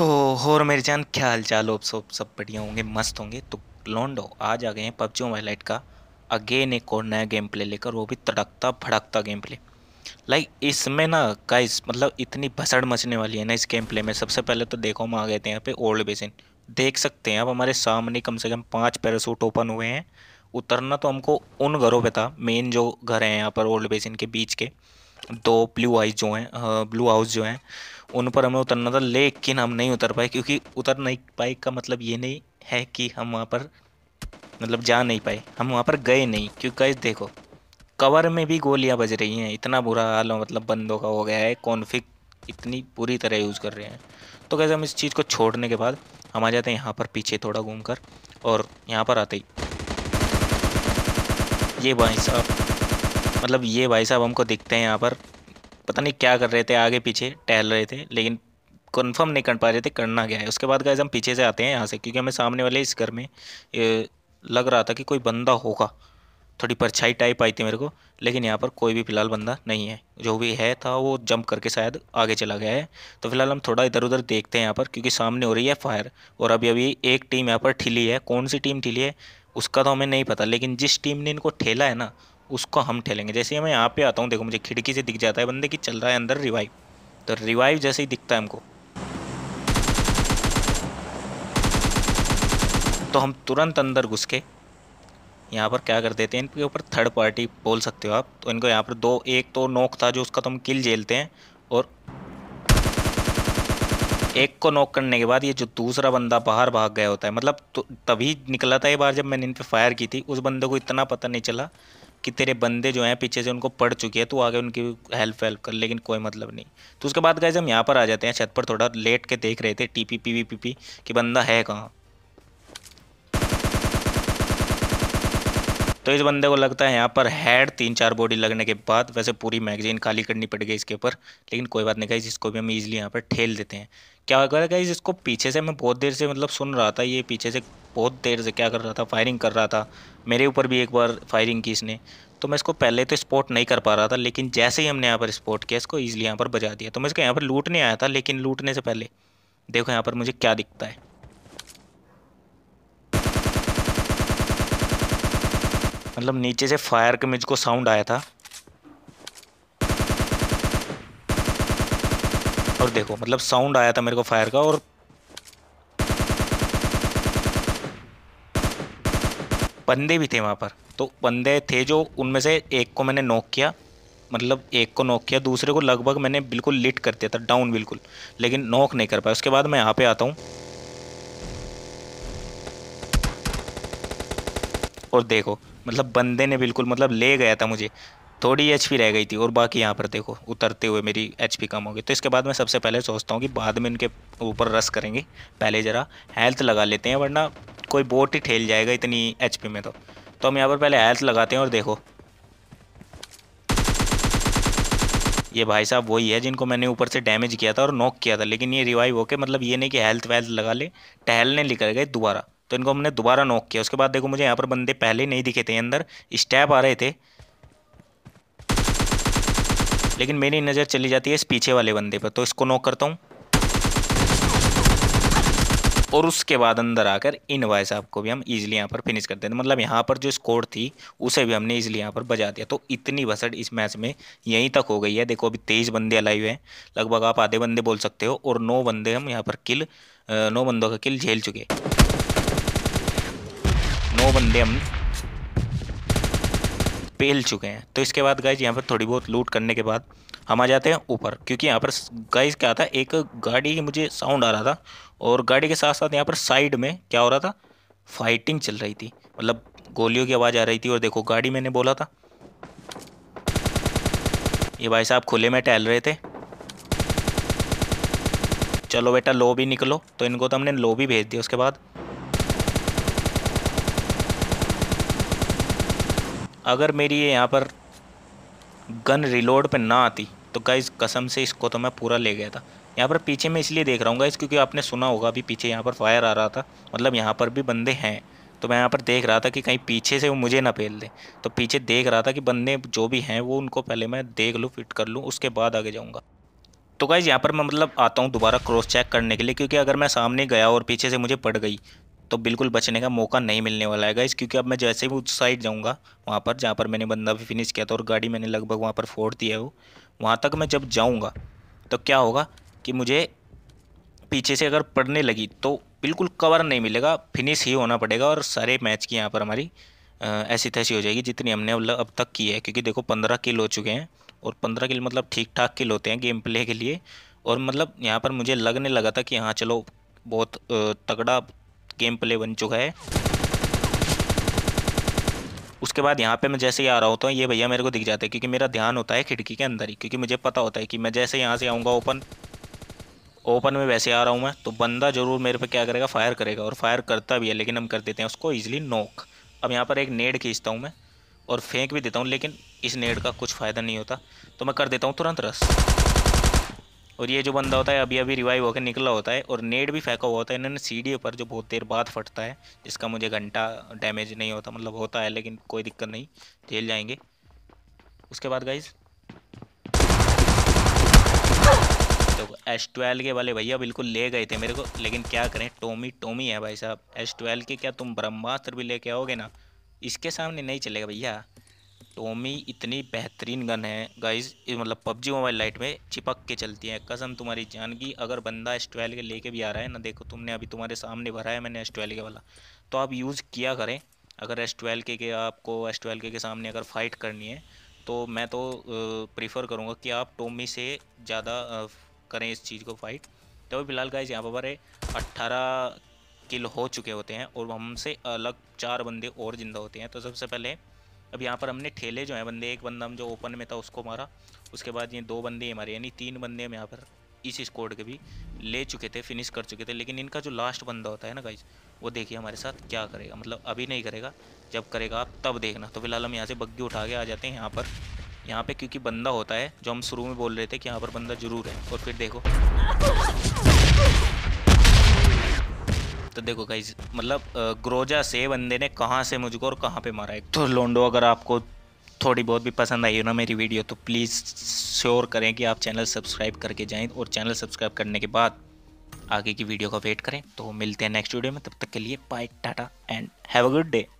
तो और मेरे जान क्या हाल चाल आप सब सब बढ़िया होंगे मस्त होंगे तो लॉन्डो आज आ गए हैं पबजी मोबाइल लाइट का अगेन एक और नया गेम प्ले लेकर वो भी तड़कता भड़कता गेम प्ले लाइक इसमें ना गाइस मतलब इतनी भसड़ मचने वाली है ना इस गेम प्ले में सबसे पहले तो देखो हम आ गए थे यहाँ पे ओल्ड बेसिन देख सकते हैं अब हमारे सामने कम से कम पाँच पैरासूट ओपन हुए हैं उतरना तो हमको उन घरों पर था मेन जो घर हैं यहाँ पर ओल्ड बेसिन के बीच के दो ब्लू हाउस जो हैं ब्लू हाउस जो हैं उन पर हमें उतरना था लेकिन हम नहीं उतर पाए क्योंकि उतर नहीं पाए का मतलब ये नहीं है कि हम वहाँ पर मतलब जा नहीं पाए हम वहाँ पर गए नहीं क्योंकि गए देखो कवर में भी गोलियाँ बज रही हैं इतना बुरा हाल मतलब बंदों का हो गया है कॉन्फिक इतनी बुरी तरह यूज़ कर रहे हैं तो कैसे हम इस चीज़ को छोड़ने के बाद हम आ जाते हैं यहाँ पर पीछे थोड़ा घूम कर और यहाँ पर आते ही ये भाई साहब मतलब ये भाई साहब हमको दिखते हैं यहाँ पर पता नहीं क्या कर रहे थे आगे पीछे टहल रहे थे लेकिन कन्फर्म नहीं कर पा रहे थे करना क्या है उसके बाद गैस हम पीछे से आते हैं यहाँ से क्योंकि हमें सामने वाले इस घर में लग रहा था कि कोई बंदा होगा थोड़ी परछाई टाइप आई थी मेरे को लेकिन यहाँ पर कोई भी फ़िलहाल बंदा नहीं है जो भी है था वो जंप करके शायद आगे चला गया है तो फिलहाल हम थोड़ा इधर उधर देखते हैं यहाँ पर क्योंकि सामने हो रही है फायर और अभी अभी एक टीम यहाँ पर ठिली है कौन सी टीम ठिली है उसका तो हमें नहीं पता लेकिन जिस टीम ने इनको ठेला है ना उसको हम ठेलेंगे जैसे ही मैं यहाँ पे आता हूँ देखो मुझे खिड़की से दिख जाता है बंदे की चल रहा है अंदर रिवाइव तो रिवाइव जैसे ही दिखता है हमको तो हम तुरंत अंदर घुस के यहाँ पर क्या कर देते हैं इनके ऊपर थर्ड पार्टी बोल सकते हो आप तो इनको यहाँ पर दो एक तो नोक था जो उसका तो हम किल झेलते हैं और एक को नोक करने के बाद ये जो दूसरा बंदा बाहर भाग गया होता है मतलब तो तभी निकला था ये बार जब मैंने इन पर फायर की थी उस बंदे को इतना पता नहीं चला कि तेरे बंदे जो हैं पीछे से उनको पढ़ चुके हैं तो आगे उनकी हेल्प वेल्प कर लेकिन कोई मतलब नहीं तो उसके बाद गए हम यहाँ पर आ जाते हैं छत पर थोड़ा लेट के देख रहे थे T P P V P P कि बंदा है कहाँ तो इस बंदे को लगता है यहाँ पर हेड तीन चार बॉडी लगने के बाद वैसे पूरी मैगजीन खाली करनी पड़ गई इसके ऊपर लेकिन कोई बात नहीं गाइज इसको भी हम ईजिली यहाँ पर ठेल देते हैं क्या होगा गाइज इसको पीछे से मैं बहुत देर से मतलब सुन रहा था ये पीछे से बहुत देर से क्या कर रहा था फायरिंग कर रहा था मेरे ऊपर भी एक बार फायरिंग की इसने तो मैं इसको पहले तो स्पोर्ट नहीं कर पा रहा था लेकिन जैसे ही हमने यहाँ पर स्पोर्ट किया इसको ईजिली यहाँ पर बजा दिया तो मैं इसको यहाँ पर लूटने आया था लेकिन लूटने से पहले देखो यहाँ पर मुझे क्या दिखता है मतलब नीचे से फायर के मुझको साउंड आया था और देखो मतलब साउंड आया था मेरे को फायर का और बंदे भी थे वहाँ पर तो बंदे थे जो उनमें से एक को मैंने नोक किया मतलब एक को नोक किया दूसरे को लगभग मैंने बिल्कुल लिट कर दिया था डाउन बिल्कुल लेकिन नोक नहीं कर पाया उसके बाद मैं यहाँ पे आता हूँ और देखो मतलब बंदे ने बिल्कुल मतलब ले गया था मुझे थोड़ी एच पी रह गई थी और बाकी यहाँ पर देखो उतरते हुए मेरी एच पी कम गई तो इसके बाद मैं सबसे पहले सोचता हूँ कि बाद में इनके ऊपर रस करेंगे पहले ज़रा हेल्थ लगा लेते हैं वरना कोई बोट ही ठेल जाएगा इतनी एच में तो तो हम यहाँ पर पहले हेल्थ लगाते हैं और देखो ये भाई साहब वही है जिनको मैंने ऊपर से डैमेज किया था और नॉक किया था लेकिन ये रिवाइव होके मतलब ये नहीं कि हेल्थ वेल्थ लगा ले टहलने निकल गए दोबारा तो इनको हमने दोबारा नॉक किया उसके बाद देखो मुझे यहाँ पर बंदे पहले नहीं दिखे थे अंदर स्टैप आ रहे थे लेकिन मेरी नज़र चली जाती है इस पीछे वाले बंदे पर तो इसको नॉक करता हूँ और उसके बाद अंदर आकर इन वाइस आपको भी हम इजिली यहाँ पर फिनिश कर देते मतलब यहाँ पर जो स्कोर थी उसे भी हमने इजिली यहाँ पर बजा दिया तो इतनी भसड़ इस मैच में यहीं तक हो गई है देखो अभी तेईस बंदे अलाइव हैं लगभग आप आधे बंदे बोल सकते हो और नौ बंदे हम यहाँ पर किल नौ बंदों का किल झेल चुके नौ बंदे हम पेल चुके हैं तो इसके बाद गए यहाँ पर थोड़ी बहुत लूट करने के बाद हम आ जाते हैं ऊपर क्योंकि यहाँ पर गाइस क्या था एक गाड़ी की मुझे साउंड आ रहा था और गाड़ी के साथ साथ यहाँ पर साइड में क्या हो रहा था फाइटिंग चल रही थी मतलब गोलियों की आवाज़ आ रही थी और देखो गाड़ी मैंने बोला था ये भाई साहब खुले में टहल रहे थे चलो बेटा लो भी निकलो तो इनको तो हमने लो भी भेज दिया उसके बाद अगर मेरी ये यहाँ पर गन रिलोड पे ना आती तो गाइज कसम से इसको तो मैं पूरा ले गया था यहाँ पर पीछे मैं इसलिए देख रहा हूँ गाइज क्योंकि आपने सुना होगा अभी पीछे यहाँ पर फायर आ रहा था मतलब यहाँ पर भी बंदे हैं तो मैं यहाँ पर देख रहा था कि कहीं पीछे से वो मुझे ना फेल दे तो पीछे देख रहा था कि बंदे जो भी हैं वो उनको पहले मैं देख लूँ फिट कर लूँ उसके बाद आगे जाऊँगा तो गाइज़ यहाँ पर मैं मतलब आता हूँ दोबारा क्रॉस चेक करने के लिए क्योंकि अगर मैं सामने गया और पीछे से मुझे पड़ गई तो बिल्कुल बचने का मौका नहीं मिलने वाला है गाइज़ क्योंकि अब मैं जैसे भी उस साइड जाऊँगा वहाँ पर जहाँ पर मैंने बंदा भी फिनिश किया था और गाड़ी मैंने लगभग वहाँ पर फोड़ दिया है वो वहाँ तक मैं जब जाऊँगा तो क्या होगा कि मुझे पीछे से अगर पड़ने लगी तो बिल्कुल कवर नहीं मिलेगा फिनिश ही होना पड़ेगा और सारे मैच की यहाँ पर हमारी ऐसी तैसी हो जाएगी जितनी हमने अब तक की है क्योंकि देखो पंद्रह किल हो चुके हैं और पंद्रह किल मतलब ठीक ठाक किल होते हैं गेम प्ले के लिए और मतलब यहाँ पर मुझे लगने लगा था कि हाँ चलो बहुत तगड़ा गेम प्ले बन चुका है उसके बाद यहाँ पे मैं जैसे ही आ रहा होता हूँ ये भैया मेरे को दिख जाता है क्योंकि मेरा ध्यान होता है खिड़की के अंदर ही क्योंकि मुझे पता होता है कि मैं जैसे यहाँ से आऊँगा ओपन ओपन में वैसे आ रहा हूँ मैं तो बंदा ज़रूर मेरे पे क्या करेगा फायर करेगा और फायर करता भी है लेकिन हम कर देते हैं उसको ईजिली नोक अब यहाँ पर एक नेड खींचता हूँ मैं और फेंक भी देता हूँ लेकिन इस नेड का कुछ फ़ायदा नहीं होता तो मैं कर देता हूँ तुरंत रस और ये जो बंदा होता है अभी अभी रिवाइव होकर निकला होता है और नेट भी फेंका हुआ होता है इन्होंने सीडी पर जो बहुत देर बाद फटता है जिसका मुझे घंटा डैमेज नहीं होता मतलब होता है लेकिन कोई दिक्कत नहीं झेल जाएंगे उसके बाद गाइज देखो एस ट्वेल्व के वाले भैया बिल्कुल ले गए थे मेरे को लेकिन क्या करें टोमी टोमी है भाई साहब एस ट्वेल्व के क्या तुम ब्रह्मास्त्र भी लेके आओगे ना इसके सामने नहीं चलेगा भैया टोमी इतनी बेहतरीन गन है गाइज मतलब पबजी मोबाइल लाइट में चिपक के चलती है कसम तुम्हारी जान की अगर बंदा एस ट्वेल्व के लेके भी आ रहा है ना देखो तुमने अभी तुम्हारे सामने भरा है मैंने एस ट्वेल्व के वाला तो आप यूज़ किया करें अगर एस ट्वेल्व के, के आपको एस ट्वेल्व के, के सामने अगर फाइट करनी है तो मैं तो प्रीफर करूँगा कि आप टोमी से ज़्यादा करें इस चीज़ को फाइट तो फिलहाल गाइज यहाँ पर हमारे अट्ठारह किल हो चुके होते हैं और हमसे अलग चार बंदे और ज़िंदा होते हैं तो सबसे पहले अब यहाँ पर हमने ठेले जो हैं बंदे एक बंदा हम जो ओपन में था उसको मारा उसके बाद ये दो बंदे हमारे यानी तीन बंदे हम यहाँ पर इस स्कोड के भी ले चुके थे फिनिश कर चुके थे लेकिन इनका जो लास्ट बंदा होता है ना गाइज वो देखिए हमारे साथ क्या करेगा मतलब अभी नहीं करेगा जब करेगा आप तब देखना तो फिलहाल हम यहाँ से बग्गी उठा के आ जाते हैं यहाँ पर यहाँ पे क्योंकि बंदा होता है जो हम शुरू में बोल रहे थे कि यहाँ पर बंदा जरूर है और फिर देखो तो देखो गाइज मतलब ग्रोजा से बंदे ने कहाँ से मुझको और कहाँ पे मारा है तो लोंडो अगर आपको थोड़ी बहुत भी पसंद आई हो ना मेरी वीडियो तो प्लीज़ श्योर करें कि आप चैनल सब्सक्राइब करके जाएं और चैनल सब्सक्राइब करने के बाद आगे की वीडियो का वेट करें तो मिलते हैं नेक्स्ट वीडियो में तब तक के लिए bye tata and have a good day